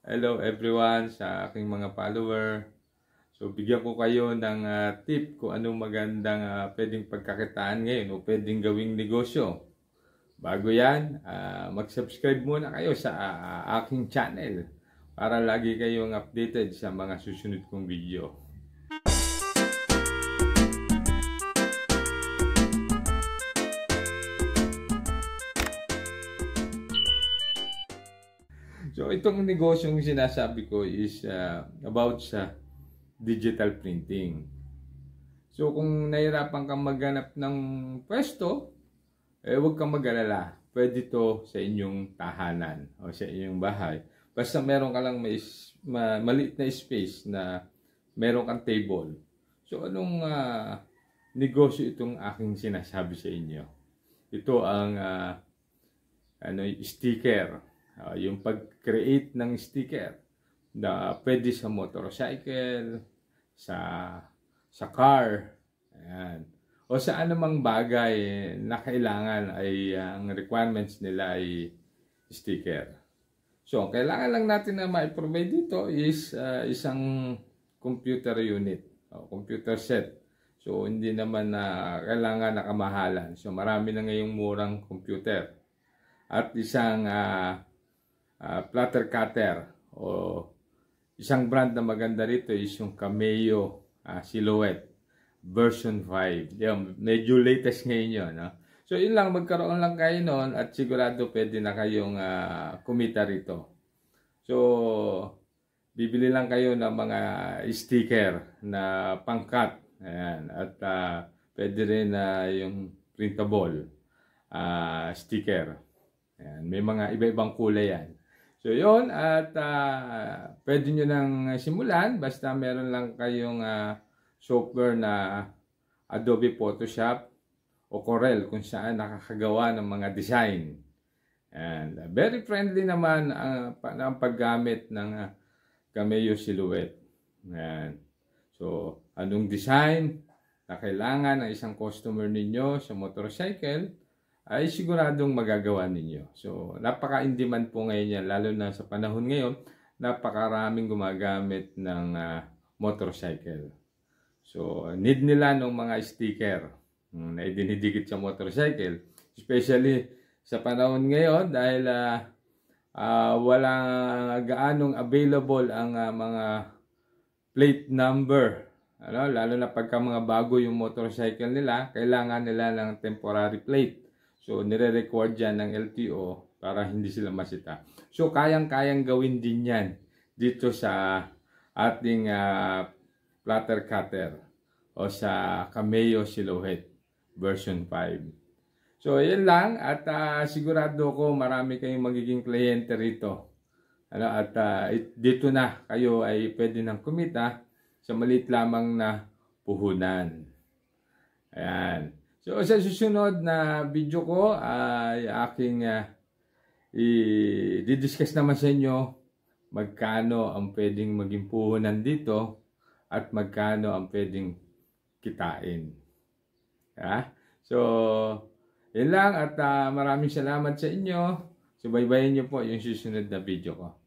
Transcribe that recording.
Hello everyone sa aking mga follower. So bigyan ko kayo ng uh, tip kung anong magandang uh, pwedeng pagkakitaan ngayon o pwedeng gawing negosyo. Bago yan, uh, mag-subscribe muna kayo sa uh, aking channel para lagi kayong updated sa mga susunod kong video. so itong negosyong sinasabi ko is uh, about sa digital printing. So kung nahirapan kang maghanap ng pwesto, eh huwag kang mag-alala. Pwede to sa inyong tahanan o sa inyong bahay. Basta meron ka lang may ma, maliit na space na meron kang table. So anong uh, negosyo itong aking sinasabi sa inyo? Ito ang uh, ano, sticker Uh, yung pag-create ng sticker na pwede sa motorcycle, sa sa car, ayan. o sa anumang bagay na kailangan ay uh, ang requirements nila ay sticker. So, ang kailangan lang natin na ma-provide dito is uh, isang computer unit, o computer set. So, hindi naman na uh, kailangan nakamahalan. So, marami na ngayong murang computer. At isang uh, uh, platter cutter o isang brand na maganda rito is yung Cameo uh, Silhouette version 5. Yung medyo latest ngayon yun. No? So yun lang, magkaroon lang kayo noon at sigurado pwede na kayong uh, kumita rito. So, bibili lang kayo ng mga sticker na pangkat. Ayan. At uh, pwede rin na uh, yung printable uh, sticker. Ayan. May mga iba-ibang kulay yan. So yon at uh, pwede nyo nang simulan basta meron lang kayong uh, software na Adobe Photoshop o Corel kung saan nakakagawa ng mga design. And uh, very friendly naman ang, ang paggamit ng uh, cameo silhouette. Yan. So, anong design na kailangan ng isang customer ninyo sa motorcycle ay siguradong magagawa ninyo. So, napaka-in-demand po ngayon yan, lalo na sa panahon ngayon, napakaraming gumagamit ng uh, motorcycle. So, need nila ng mga sticker um, na idinidikit sa motorcycle. Especially sa panahon ngayon dahil uh, uh, walang gaanong available ang uh, mga plate number ano, lalo na pagka mga bago yung motorcycle nila, kailangan nila ng temporary plate. So, nire-record yan ng LTO para hindi sila masita. So, kayang-kayang gawin din yan dito sa ating uh, platter cutter o sa Cameo Silhouette version 5. So, yan lang at uh, sigurado ko marami kayong magiging kliyente rito. Ano, at uh, it, dito na kayo ay pwede nang kumita sa maliit lamang na puhunan. Ayan. So sa susunod na video ko ay aking uh, i-discuss naman sa inyo magkano ang pwedeng maging puhunan dito at magkano ang pwedeng kitain. Ha? So, yun lang at uh, maraming salamat sa inyo. Subaybayin so, nyo po yung susunod na video ko.